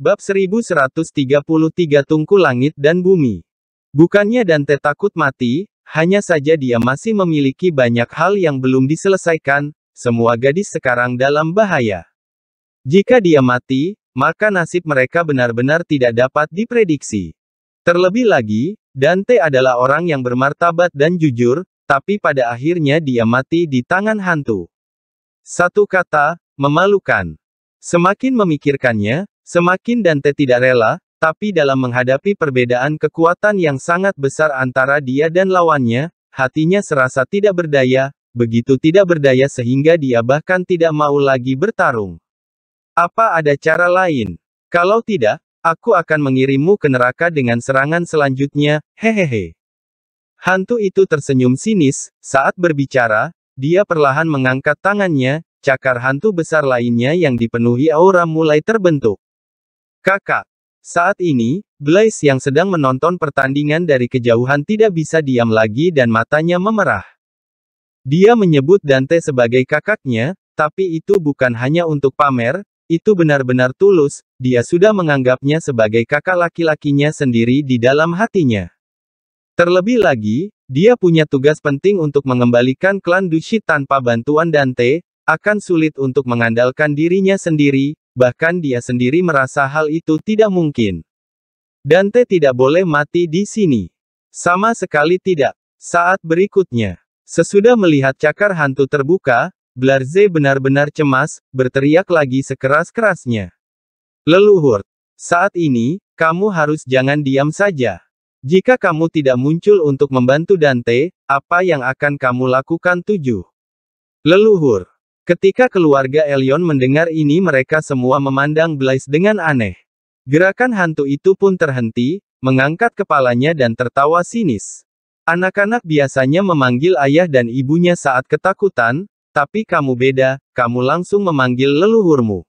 Bab 1133 Tungku Langit dan Bumi. Bukannya Dante takut mati, hanya saja dia masih memiliki banyak hal yang belum diselesaikan, semua gadis sekarang dalam bahaya. Jika dia mati, maka nasib mereka benar-benar tidak dapat diprediksi. Terlebih lagi, Dante adalah orang yang bermartabat dan jujur, tapi pada akhirnya dia mati di tangan hantu. Satu kata, memalukan. Semakin memikirkannya, Semakin Dante tidak rela, tapi dalam menghadapi perbedaan kekuatan yang sangat besar antara dia dan lawannya, hatinya serasa tidak berdaya, begitu tidak berdaya sehingga dia bahkan tidak mau lagi bertarung. Apa ada cara lain? Kalau tidak, aku akan mengirimmu ke neraka dengan serangan selanjutnya, hehehe. Hantu itu tersenyum sinis, saat berbicara, dia perlahan mengangkat tangannya, cakar hantu besar lainnya yang dipenuhi aura mulai terbentuk. Kakak. Saat ini, Blaze yang sedang menonton pertandingan dari kejauhan tidak bisa diam lagi dan matanya memerah. Dia menyebut Dante sebagai kakaknya, tapi itu bukan hanya untuk pamer, itu benar-benar tulus, dia sudah menganggapnya sebagai kakak laki-lakinya sendiri di dalam hatinya. Terlebih lagi, dia punya tugas penting untuk mengembalikan klan Dushi tanpa bantuan Dante, akan sulit untuk mengandalkan dirinya sendiri, bahkan dia sendiri merasa hal itu tidak mungkin. Dante tidak boleh mati di sini. Sama sekali tidak. Saat berikutnya, sesudah melihat cakar hantu terbuka, Blarze benar-benar cemas, berteriak lagi sekeras-kerasnya. Leluhur, saat ini, kamu harus jangan diam saja. Jika kamu tidak muncul untuk membantu Dante, apa yang akan kamu lakukan tujuh? Leluhur, Ketika keluarga Elion mendengar ini mereka semua memandang Blaise dengan aneh. Gerakan hantu itu pun terhenti, mengangkat kepalanya dan tertawa sinis. Anak-anak biasanya memanggil ayah dan ibunya saat ketakutan, tapi kamu beda, kamu langsung memanggil leluhurmu.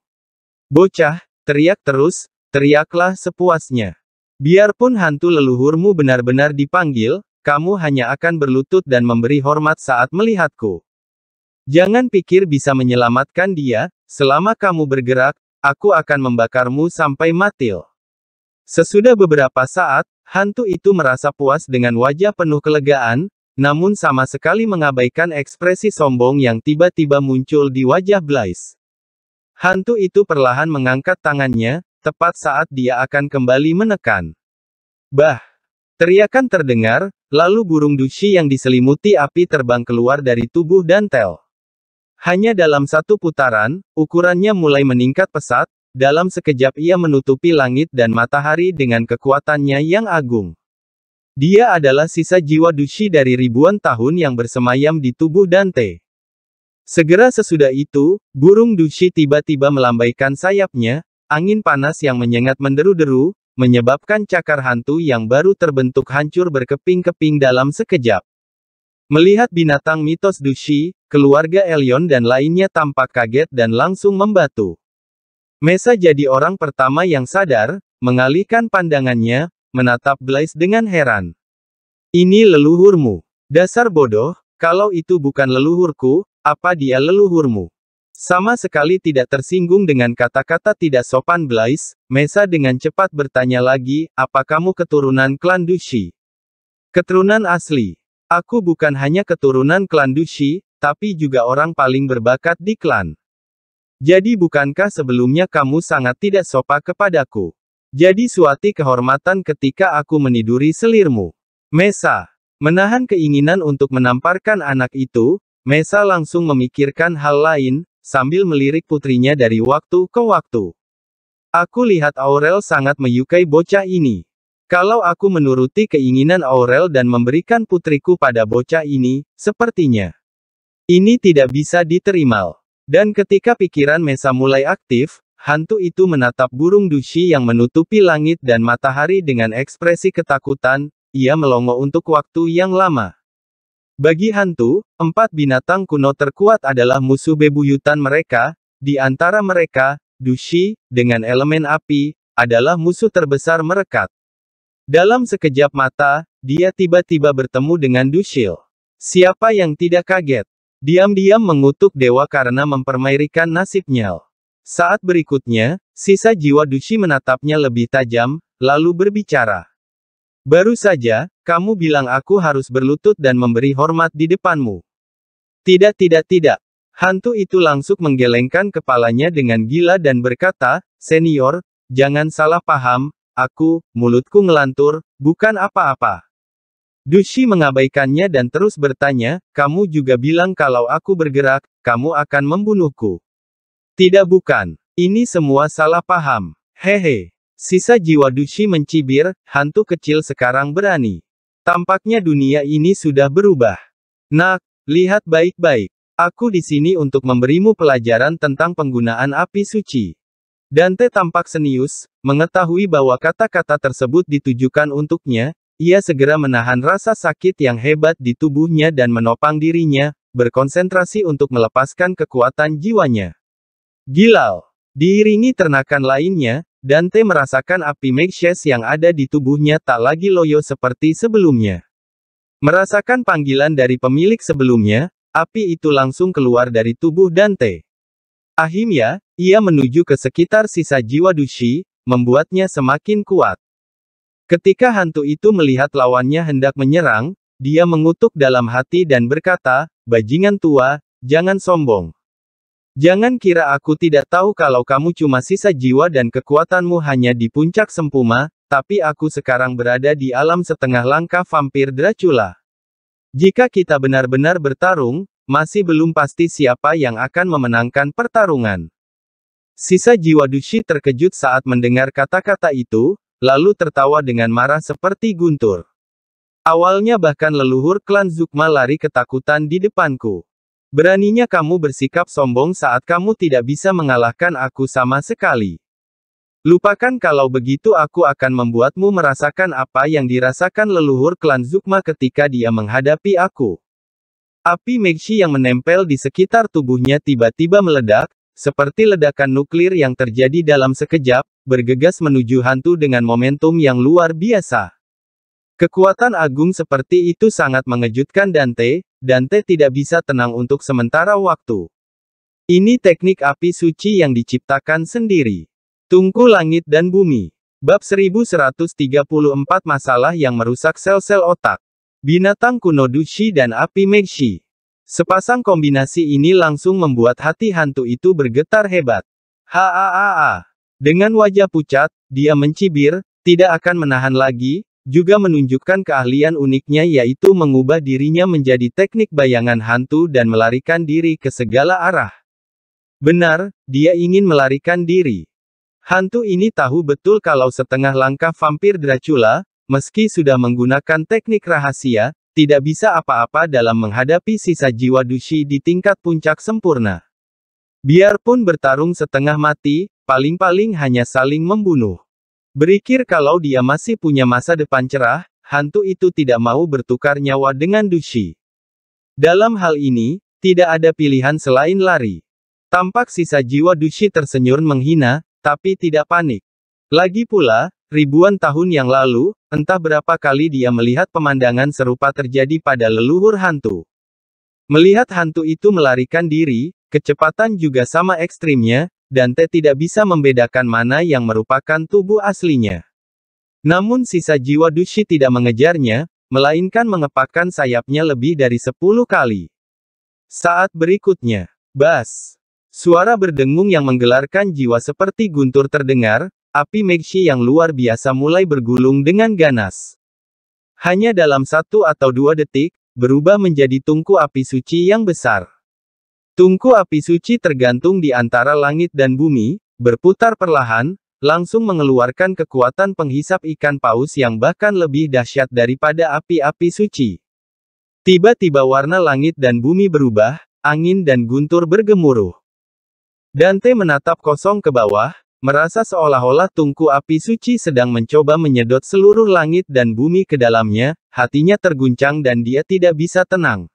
Bocah, teriak terus, teriaklah sepuasnya. Biarpun hantu leluhurmu benar-benar dipanggil, kamu hanya akan berlutut dan memberi hormat saat melihatku. Jangan pikir bisa menyelamatkan dia, selama kamu bergerak, aku akan membakarmu sampai mati. Sesudah beberapa saat, hantu itu merasa puas dengan wajah penuh kelegaan, namun sama sekali mengabaikan ekspresi sombong yang tiba-tiba muncul di wajah Blaise. Hantu itu perlahan mengangkat tangannya, tepat saat dia akan kembali menekan. Bah! Teriakan terdengar, lalu burung dushi yang diselimuti api terbang keluar dari tubuh Dantel. Hanya dalam satu putaran, ukurannya mulai meningkat pesat, dalam sekejap ia menutupi langit dan matahari dengan kekuatannya yang agung. Dia adalah sisa jiwa Dushi dari ribuan tahun yang bersemayam di tubuh Dante. Segera sesudah itu, burung Dushi tiba-tiba melambaikan sayapnya, angin panas yang menyengat menderu-deru, menyebabkan cakar hantu yang baru terbentuk hancur berkeping-keping dalam sekejap. Melihat binatang mitos Dushi, Keluarga Elion dan lainnya tampak kaget dan langsung membatu. Mesa jadi orang pertama yang sadar, mengalihkan pandangannya, menatap Blaise dengan heran. Ini leluhurmu. Dasar bodoh, kalau itu bukan leluhurku, apa dia leluhurmu? Sama sekali tidak tersinggung dengan kata-kata tidak sopan Blaise, Mesa dengan cepat bertanya lagi, apa kamu keturunan klan Dushi? Keturunan asli. Aku bukan hanya keturunan klan Dushi, tapi juga orang paling berbakat di klan. Jadi bukankah sebelumnya kamu sangat tidak sopa kepadaku? Jadi suatu kehormatan ketika aku meniduri selirmu. Mesa. Menahan keinginan untuk menamparkan anak itu, Mesa langsung memikirkan hal lain, sambil melirik putrinya dari waktu ke waktu. Aku lihat Aurel sangat menyukai bocah ini. Kalau aku menuruti keinginan Aurel dan memberikan putriku pada bocah ini, sepertinya. Ini tidak bisa diterima. Dan ketika pikiran Mesa mulai aktif, hantu itu menatap burung Dushi yang menutupi langit dan matahari dengan ekspresi ketakutan, ia melongo untuk waktu yang lama. Bagi hantu, empat binatang kuno terkuat adalah musuh bebuyutan mereka, di antara mereka, Dushi, dengan elemen api, adalah musuh terbesar merekat. Dalam sekejap mata, dia tiba-tiba bertemu dengan Dushil. Siapa yang tidak kaget? Diam-diam mengutuk dewa karena mempermairikan nasibnya. Saat berikutnya, sisa jiwa Dushi menatapnya lebih tajam, lalu berbicara. Baru saja, kamu bilang aku harus berlutut dan memberi hormat di depanmu. Tidak tidak tidak. Hantu itu langsung menggelengkan kepalanya dengan gila dan berkata, Senior, jangan salah paham, aku, mulutku ngelantur, bukan apa-apa. Dushi mengabaikannya dan terus bertanya, kamu juga bilang kalau aku bergerak, kamu akan membunuhku. Tidak bukan. Ini semua salah paham. Hehe. Sisa jiwa Dushi mencibir, hantu kecil sekarang berani. Tampaknya dunia ini sudah berubah. Nak, lihat baik-baik. Aku di sini untuk memberimu pelajaran tentang penggunaan api suci. Dante tampak senius, mengetahui bahwa kata-kata tersebut ditujukan untuknya, ia segera menahan rasa sakit yang hebat di tubuhnya dan menopang dirinya, berkonsentrasi untuk melepaskan kekuatan jiwanya. Gilau, diiringi ternakan lainnya, Dante merasakan api Megshes yang ada di tubuhnya tak lagi loyo seperti sebelumnya. Merasakan panggilan dari pemilik sebelumnya, api itu langsung keluar dari tubuh Dante. Ahimya, ia menuju ke sekitar sisa jiwa Dushi, membuatnya semakin kuat. Ketika hantu itu melihat lawannya hendak menyerang, dia mengutuk dalam hati dan berkata, Bajingan tua, jangan sombong. Jangan kira aku tidak tahu kalau kamu cuma sisa jiwa dan kekuatanmu hanya di puncak sempuma, tapi aku sekarang berada di alam setengah langkah vampir Dracula. Jika kita benar-benar bertarung, masih belum pasti siapa yang akan memenangkan pertarungan. Sisa jiwa Dushi terkejut saat mendengar kata-kata itu, lalu tertawa dengan marah seperti guntur. Awalnya bahkan leluhur klan Zukma lari ketakutan di depanku. Beraninya kamu bersikap sombong saat kamu tidak bisa mengalahkan aku sama sekali. Lupakan kalau begitu aku akan membuatmu merasakan apa yang dirasakan leluhur klan Zukma ketika dia menghadapi aku. Api Megshi yang menempel di sekitar tubuhnya tiba-tiba meledak, seperti ledakan nuklir yang terjadi dalam sekejap, bergegas menuju hantu dengan momentum yang luar biasa. Kekuatan agung seperti itu sangat mengejutkan Dante, Dante tidak bisa tenang untuk sementara waktu. Ini teknik api suci yang diciptakan sendiri. Tungku langit dan bumi. Bab 1134 Masalah yang merusak sel-sel otak. Binatang kuno Dushi dan api Megshi. Sepasang kombinasi ini langsung membuat hati hantu itu bergetar hebat. Haaaaa. Dengan wajah pucat, dia mencibir, tidak akan menahan lagi, juga menunjukkan keahlian uniknya yaitu mengubah dirinya menjadi teknik bayangan hantu dan melarikan diri ke segala arah. Benar, dia ingin melarikan diri. Hantu ini tahu betul kalau setengah langkah vampir Dracula, meski sudah menggunakan teknik rahasia, tidak bisa apa-apa dalam menghadapi sisa jiwa Dushi di tingkat puncak sempurna. Biarpun bertarung setengah mati, paling-paling hanya saling membunuh. Berikir kalau dia masih punya masa depan cerah, hantu itu tidak mau bertukar nyawa dengan Dushi. Dalam hal ini, tidak ada pilihan selain lari. Tampak sisa jiwa Dushi tersenyum menghina, tapi tidak panik. Lagi pula, Ribuan tahun yang lalu, entah berapa kali dia melihat pemandangan serupa terjadi pada leluhur hantu. Melihat hantu itu melarikan diri, kecepatan juga sama ekstrimnya, dan Dante tidak bisa membedakan mana yang merupakan tubuh aslinya. Namun sisa jiwa Dushi tidak mengejarnya, melainkan mengepakkan sayapnya lebih dari sepuluh kali. Saat berikutnya, bas. Suara berdengung yang menggelarkan jiwa seperti guntur terdengar, Api Megshi yang luar biasa mulai bergulung dengan ganas. Hanya dalam satu atau dua detik, berubah menjadi tungku api suci yang besar. Tungku api suci tergantung di antara langit dan bumi, berputar perlahan, langsung mengeluarkan kekuatan penghisap ikan paus yang bahkan lebih dahsyat daripada api-api suci. Tiba-tiba warna langit dan bumi berubah, angin dan guntur bergemuruh. Dante menatap kosong ke bawah, Merasa seolah-olah tungku api suci sedang mencoba menyedot seluruh langit dan bumi ke dalamnya, hatinya terguncang dan dia tidak bisa tenang.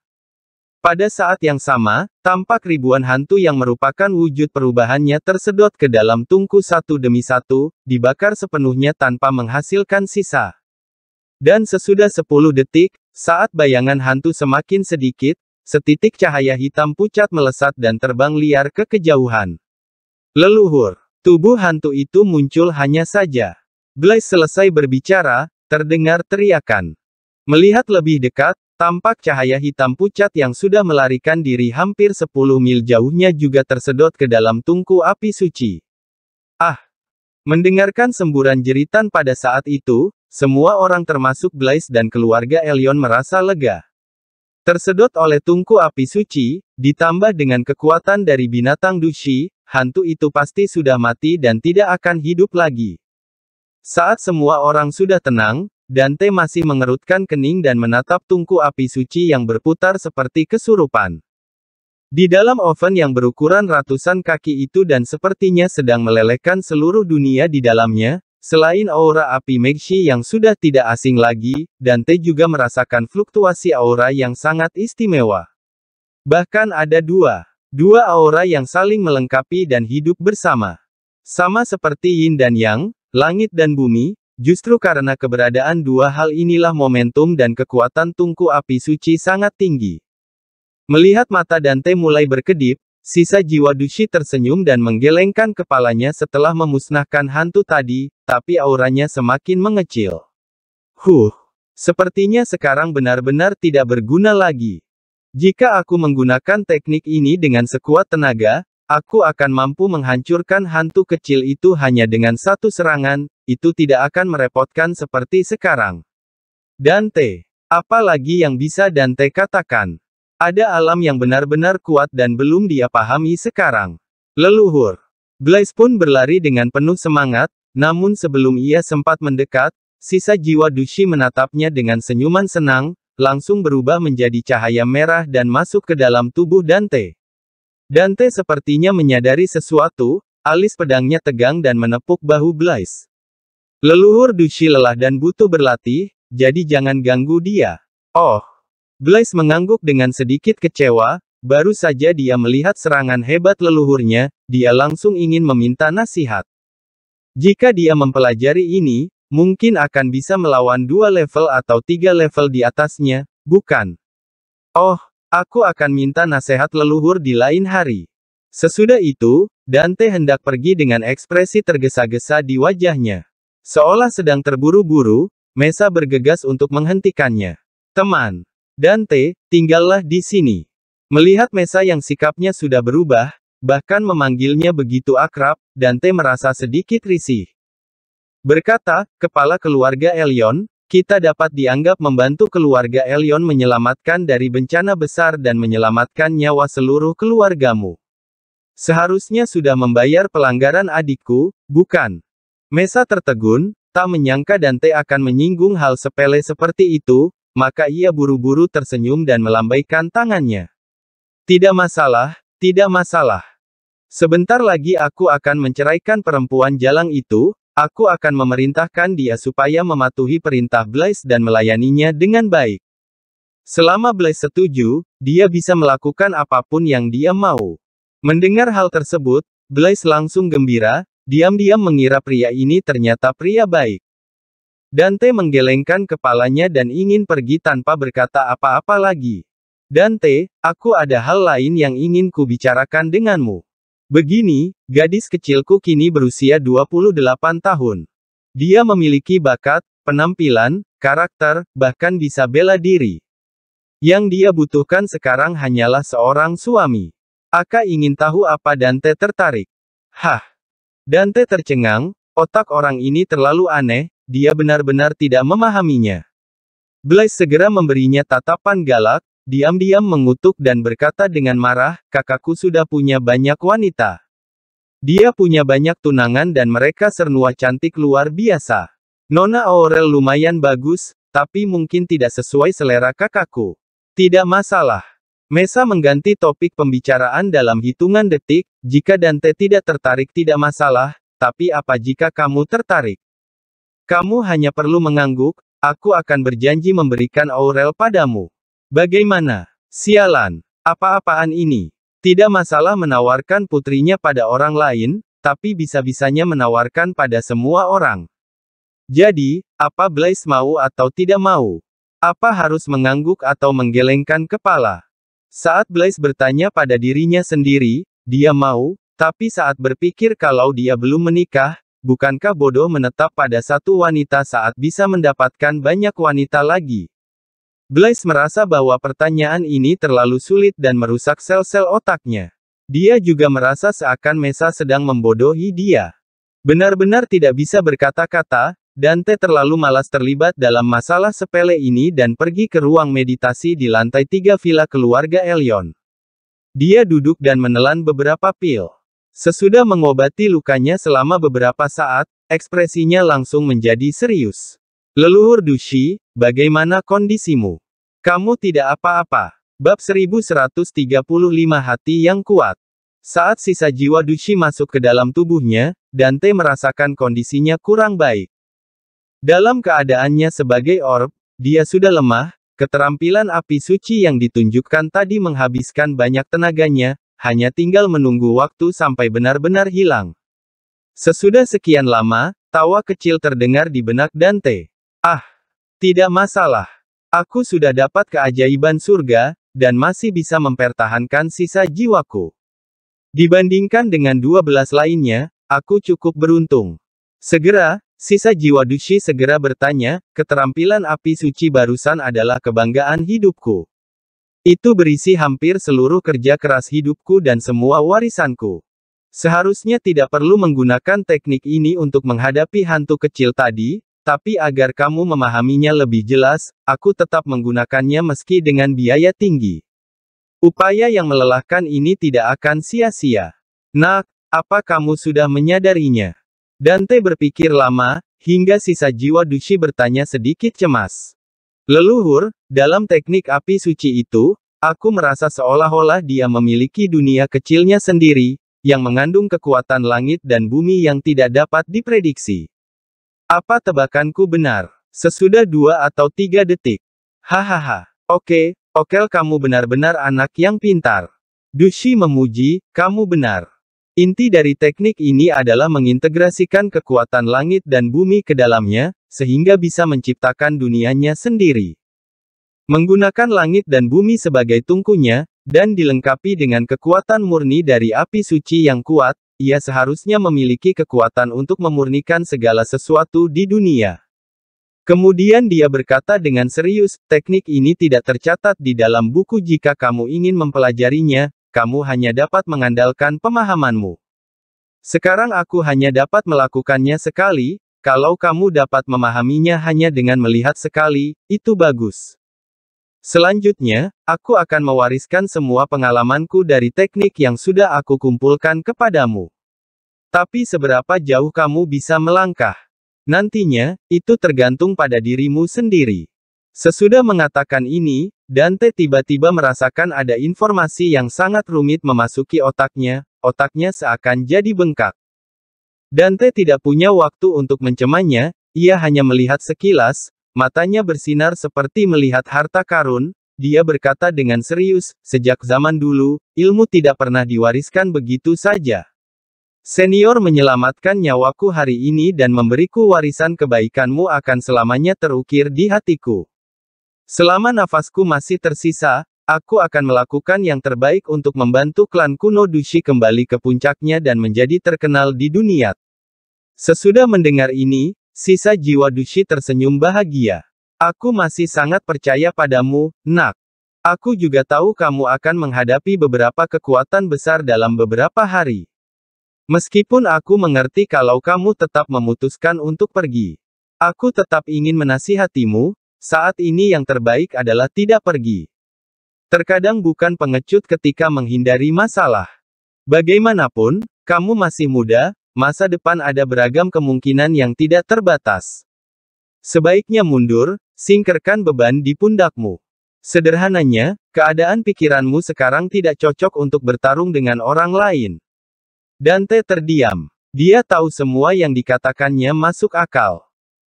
Pada saat yang sama, tampak ribuan hantu yang merupakan wujud perubahannya tersedot ke dalam tungku satu demi satu, dibakar sepenuhnya tanpa menghasilkan sisa. Dan sesudah 10 detik, saat bayangan hantu semakin sedikit, setitik cahaya hitam pucat melesat dan terbang liar ke kejauhan. Leluhur Tubuh hantu itu muncul hanya saja. Blaise selesai berbicara, terdengar teriakan. Melihat lebih dekat, tampak cahaya hitam pucat yang sudah melarikan diri hampir 10 mil jauhnya juga tersedot ke dalam tungku api suci. Ah! Mendengarkan semburan jeritan pada saat itu, semua orang termasuk Blaise dan keluarga Elion merasa lega. Tersedot oleh tungku api suci, ditambah dengan kekuatan dari binatang Dushi, hantu itu pasti sudah mati dan tidak akan hidup lagi. Saat semua orang sudah tenang, Dante masih mengerutkan kening dan menatap tungku api suci yang berputar seperti kesurupan. Di dalam oven yang berukuran ratusan kaki itu dan sepertinya sedang melelehkan seluruh dunia di dalamnya, selain aura api Megshi yang sudah tidak asing lagi, Dante juga merasakan fluktuasi aura yang sangat istimewa. Bahkan ada dua. Dua aura yang saling melengkapi dan hidup bersama. Sama seperti yin dan yang, langit dan bumi, justru karena keberadaan dua hal inilah momentum dan kekuatan tungku api suci sangat tinggi. Melihat mata Dante mulai berkedip, sisa jiwa Dushi tersenyum dan menggelengkan kepalanya setelah memusnahkan hantu tadi, tapi auranya semakin mengecil. Huh, sepertinya sekarang benar-benar tidak berguna lagi. Jika aku menggunakan teknik ini dengan sekuat tenaga, aku akan mampu menghancurkan hantu kecil itu hanya dengan satu serangan, itu tidak akan merepotkan seperti sekarang. Dante, apa lagi yang bisa Dante katakan? Ada alam yang benar-benar kuat dan belum dia pahami sekarang. Leluhur. Blaise pun berlari dengan penuh semangat, namun sebelum ia sempat mendekat, sisa jiwa Dushi menatapnya dengan senyuman senang, langsung berubah menjadi cahaya merah dan masuk ke dalam tubuh Dante. Dante sepertinya menyadari sesuatu, alis pedangnya tegang dan menepuk bahu Blaise. Leluhur Dushi lelah dan butuh berlatih, jadi jangan ganggu dia. Oh! Blaise mengangguk dengan sedikit kecewa, baru saja dia melihat serangan hebat leluhurnya, dia langsung ingin meminta nasihat. Jika dia mempelajari ini, Mungkin akan bisa melawan dua level atau tiga level di atasnya, bukan? Oh, aku akan minta nasihat leluhur di lain hari. Sesudah itu, Dante hendak pergi dengan ekspresi tergesa-gesa di wajahnya. Seolah sedang terburu-buru, Mesa bergegas untuk menghentikannya. Teman, Dante, tinggallah di sini. Melihat Mesa yang sikapnya sudah berubah, bahkan memanggilnya begitu akrab, Dante merasa sedikit risih. Berkata, kepala keluarga Elion, kita dapat dianggap membantu keluarga Elion menyelamatkan dari bencana besar dan menyelamatkan nyawa seluruh keluargamu. Seharusnya sudah membayar pelanggaran adikku, bukan? Mesa tertegun, tak menyangka Dante akan menyinggung hal sepele seperti itu, maka ia buru-buru tersenyum dan melambaikan tangannya. Tidak masalah, tidak masalah. Sebentar lagi aku akan menceraikan perempuan jalang itu, Aku akan memerintahkan dia supaya mematuhi perintah Blaise dan melayaninya dengan baik. Selama Blaise setuju, dia bisa melakukan apapun yang dia mau. Mendengar hal tersebut, Blaise langsung gembira, diam-diam mengira pria ini ternyata pria baik. Dante menggelengkan kepalanya dan ingin pergi tanpa berkata apa-apa lagi. Dante, aku ada hal lain yang ingin kubicarakan denganmu. Begini, gadis kecilku kini berusia 28 tahun. Dia memiliki bakat, penampilan, karakter, bahkan bisa bela diri. Yang dia butuhkan sekarang hanyalah seorang suami. Aka ingin tahu apa Dante tertarik. Hah. Dante tercengang, otak orang ini terlalu aneh, dia benar-benar tidak memahaminya. Blaise segera memberinya tatapan galak, Diam-diam mengutuk dan berkata dengan marah, kakakku sudah punya banyak wanita. Dia punya banyak tunangan dan mereka sernua cantik luar biasa. Nona Aurel lumayan bagus, tapi mungkin tidak sesuai selera kakakku. Tidak masalah. Mesa mengganti topik pembicaraan dalam hitungan detik, jika Dante tidak tertarik tidak masalah, tapi apa jika kamu tertarik? Kamu hanya perlu mengangguk, aku akan berjanji memberikan Aurel padamu. Bagaimana? Sialan, apa-apaan ini? Tidak masalah menawarkan putrinya pada orang lain, tapi bisa-bisanya menawarkan pada semua orang. Jadi, apa Blaise mau atau tidak mau? Apa harus mengangguk atau menggelengkan kepala? Saat Blaise bertanya pada dirinya sendiri, dia mau, tapi saat berpikir kalau dia belum menikah, bukankah bodoh menetap pada satu wanita saat bisa mendapatkan banyak wanita lagi? Blaise merasa bahwa pertanyaan ini terlalu sulit dan merusak sel-sel otaknya. Dia juga merasa seakan Mesa sedang membodohi dia. Benar-benar tidak bisa berkata-kata, Dante terlalu malas terlibat dalam masalah sepele ini dan pergi ke ruang meditasi di lantai tiga villa keluarga Elion. Dia duduk dan menelan beberapa pil. Sesudah mengobati lukanya selama beberapa saat, ekspresinya langsung menjadi serius. Leluhur Dushi, bagaimana kondisimu? Kamu tidak apa-apa. Bab 1135 Hati yang Kuat Saat sisa jiwa Dushi masuk ke dalam tubuhnya, Dante merasakan kondisinya kurang baik. Dalam keadaannya sebagai orb, dia sudah lemah, keterampilan api suci yang ditunjukkan tadi menghabiskan banyak tenaganya, hanya tinggal menunggu waktu sampai benar-benar hilang. Sesudah sekian lama, tawa kecil terdengar di benak Dante. Ah, tidak masalah. Aku sudah dapat keajaiban surga, dan masih bisa mempertahankan sisa jiwaku. Dibandingkan dengan dua belas lainnya, aku cukup beruntung. Segera, sisa jiwa Dushi segera bertanya, keterampilan api suci barusan adalah kebanggaan hidupku. Itu berisi hampir seluruh kerja keras hidupku dan semua warisanku. Seharusnya tidak perlu menggunakan teknik ini untuk menghadapi hantu kecil tadi, tapi agar kamu memahaminya lebih jelas, aku tetap menggunakannya meski dengan biaya tinggi. Upaya yang melelahkan ini tidak akan sia-sia. Nak, apa kamu sudah menyadarinya? Dante berpikir lama, hingga sisa jiwa Dushi bertanya sedikit cemas. Leluhur, dalam teknik api suci itu, aku merasa seolah-olah dia memiliki dunia kecilnya sendiri, yang mengandung kekuatan langit dan bumi yang tidak dapat diprediksi. Apa tebakanku benar? Sesudah dua atau tiga detik. Hahaha. Oke, Okel kamu benar-benar anak yang pintar. Dushi memuji, kamu benar. Inti dari teknik ini adalah mengintegrasikan kekuatan langit dan bumi ke dalamnya, sehingga bisa menciptakan dunianya sendiri. Menggunakan langit dan bumi sebagai tungkunya, dan dilengkapi dengan kekuatan murni dari api suci yang kuat, ia seharusnya memiliki kekuatan untuk memurnikan segala sesuatu di dunia. Kemudian dia berkata dengan serius, teknik ini tidak tercatat di dalam buku jika kamu ingin mempelajarinya, kamu hanya dapat mengandalkan pemahamanmu. Sekarang aku hanya dapat melakukannya sekali, kalau kamu dapat memahaminya hanya dengan melihat sekali, itu bagus. Selanjutnya, aku akan mewariskan semua pengalamanku dari teknik yang sudah aku kumpulkan kepadamu. Tapi seberapa jauh kamu bisa melangkah? Nantinya, itu tergantung pada dirimu sendiri. Sesudah mengatakan ini, Dante tiba-tiba merasakan ada informasi yang sangat rumit memasuki otaknya, otaknya seakan jadi bengkak. Dante tidak punya waktu untuk mencemanya, ia hanya melihat sekilas, Matanya bersinar seperti melihat harta karun, dia berkata dengan serius, sejak zaman dulu, ilmu tidak pernah diwariskan begitu saja. Senior menyelamatkan nyawaku hari ini dan memberiku warisan kebaikanmu akan selamanya terukir di hatiku. Selama nafasku masih tersisa, aku akan melakukan yang terbaik untuk membantu klan kuno Dushi kembali ke puncaknya dan menjadi terkenal di dunia. Sesudah mendengar ini, Sisa jiwa Dushi tersenyum bahagia. Aku masih sangat percaya padamu, nak. Aku juga tahu kamu akan menghadapi beberapa kekuatan besar dalam beberapa hari. Meskipun aku mengerti kalau kamu tetap memutuskan untuk pergi. Aku tetap ingin menasihatimu, saat ini yang terbaik adalah tidak pergi. Terkadang bukan pengecut ketika menghindari masalah. Bagaimanapun, kamu masih muda, masa depan ada beragam kemungkinan yang tidak terbatas. Sebaiknya mundur, singkirkan beban di pundakmu. Sederhananya, keadaan pikiranmu sekarang tidak cocok untuk bertarung dengan orang lain. Dante terdiam. Dia tahu semua yang dikatakannya masuk akal.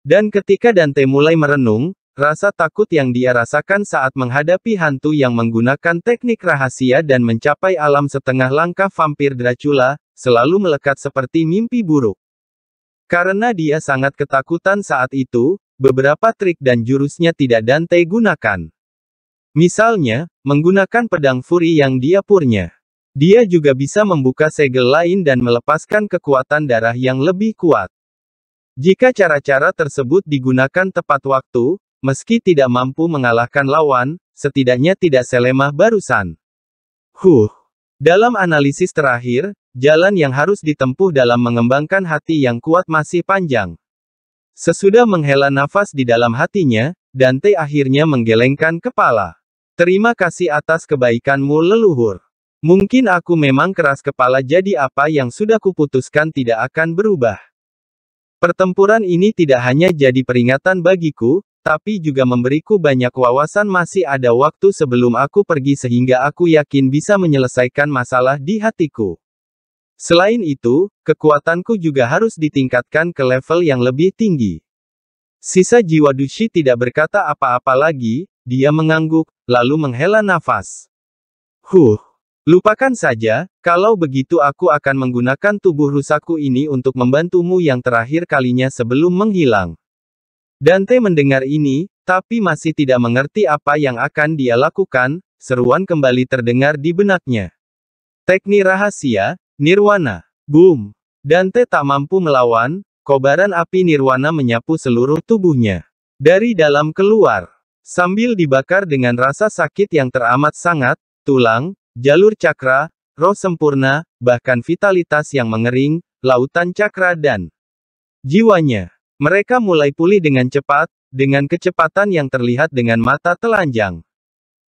Dan ketika Dante mulai merenung, rasa takut yang dia rasakan saat menghadapi hantu yang menggunakan teknik rahasia dan mencapai alam setengah langkah vampir Dracula, selalu melekat seperti mimpi buruk. Karena dia sangat ketakutan saat itu, beberapa trik dan jurusnya tidak Dante gunakan. Misalnya, menggunakan pedang furi yang dia purnya. Dia juga bisa membuka segel lain dan melepaskan kekuatan darah yang lebih kuat. Jika cara-cara tersebut digunakan tepat waktu, meski tidak mampu mengalahkan lawan, setidaknya tidak selemah barusan. Huh, dalam analisis terakhir, jalan yang harus ditempuh dalam mengembangkan hati yang kuat masih panjang. Sesudah menghela nafas di dalam hatinya, Dante akhirnya menggelengkan kepala. Terima kasih atas kebaikanmu leluhur. Mungkin aku memang keras kepala jadi apa yang sudah kuputuskan tidak akan berubah. Pertempuran ini tidak hanya jadi peringatan bagiku, tapi juga memberiku banyak wawasan masih ada waktu sebelum aku pergi sehingga aku yakin bisa menyelesaikan masalah di hatiku. Selain itu, kekuatanku juga harus ditingkatkan ke level yang lebih tinggi. Sisa jiwa Dushi tidak berkata apa-apa lagi, dia mengangguk, lalu menghela nafas. Huh, lupakan saja, kalau begitu aku akan menggunakan tubuh rusakku ini untuk membantumu yang terakhir kalinya sebelum menghilang. Dante mendengar ini, tapi masih tidak mengerti apa yang akan dia lakukan, seruan kembali terdengar di benaknya. Teknik rahasia, Nirwana. Boom! Dante tak mampu melawan, kobaran api Nirwana menyapu seluruh tubuhnya. Dari dalam keluar. Sambil dibakar dengan rasa sakit yang teramat sangat, tulang, jalur cakra, roh sempurna, bahkan vitalitas yang mengering, lautan cakra dan jiwanya. Mereka mulai pulih dengan cepat, dengan kecepatan yang terlihat dengan mata telanjang.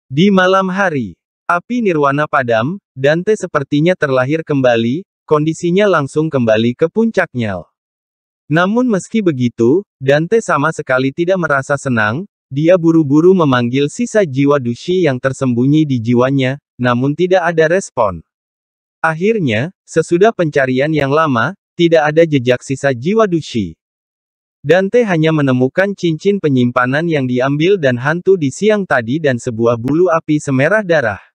Di malam hari, api nirwana padam, Dante sepertinya terlahir kembali, kondisinya langsung kembali ke puncaknya. Namun meski begitu, Dante sama sekali tidak merasa senang, dia buru-buru memanggil sisa jiwa Dushi yang tersembunyi di jiwanya, namun tidak ada respon. Akhirnya, sesudah pencarian yang lama, tidak ada jejak sisa jiwa Dushi. Dante hanya menemukan cincin penyimpanan yang diambil dan hantu di siang tadi dan sebuah bulu api semerah darah.